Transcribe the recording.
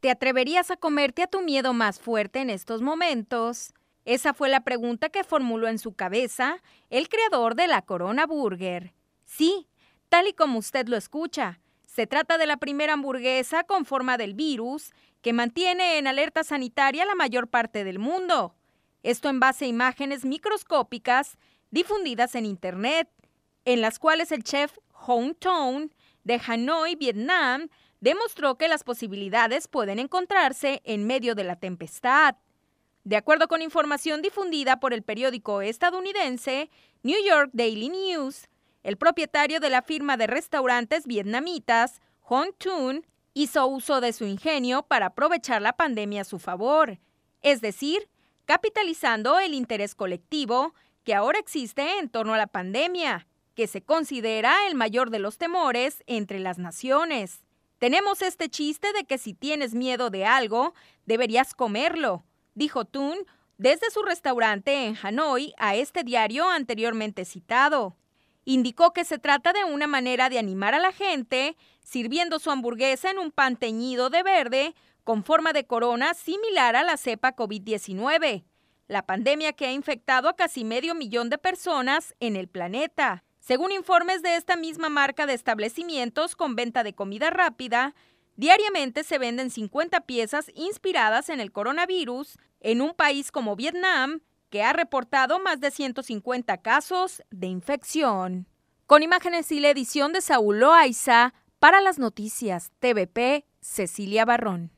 ¿Te atreverías a comerte a tu miedo más fuerte en estos momentos? Esa fue la pregunta que formuló en su cabeza el creador de la Corona Burger. Sí, tal y como usted lo escucha, se trata de la primera hamburguesa con forma del virus que mantiene en alerta sanitaria la mayor parte del mundo. Esto en base a imágenes microscópicas difundidas en Internet, en las cuales el chef Hong Tong de Hanoi, Vietnam, demostró que las posibilidades pueden encontrarse en medio de la tempestad. De acuerdo con información difundida por el periódico estadounidense New York Daily News, el propietario de la firma de restaurantes vietnamitas, Hong Tun, hizo uso de su ingenio para aprovechar la pandemia a su favor, es decir, capitalizando el interés colectivo que ahora existe en torno a la pandemia, que se considera el mayor de los temores entre las naciones. Tenemos este chiste de que si tienes miedo de algo, deberías comerlo, dijo Thun desde su restaurante en Hanoi a este diario anteriormente citado. Indicó que se trata de una manera de animar a la gente, sirviendo su hamburguesa en un pan teñido de verde con forma de corona similar a la cepa COVID-19, la pandemia que ha infectado a casi medio millón de personas en el planeta. Según informes de esta misma marca de establecimientos con venta de comida rápida, diariamente se venden 50 piezas inspiradas en el coronavirus en un país como Vietnam, que ha reportado más de 150 casos de infección. Con imágenes y la edición de Saúl Loaiza, para las noticias TVP, Cecilia Barrón.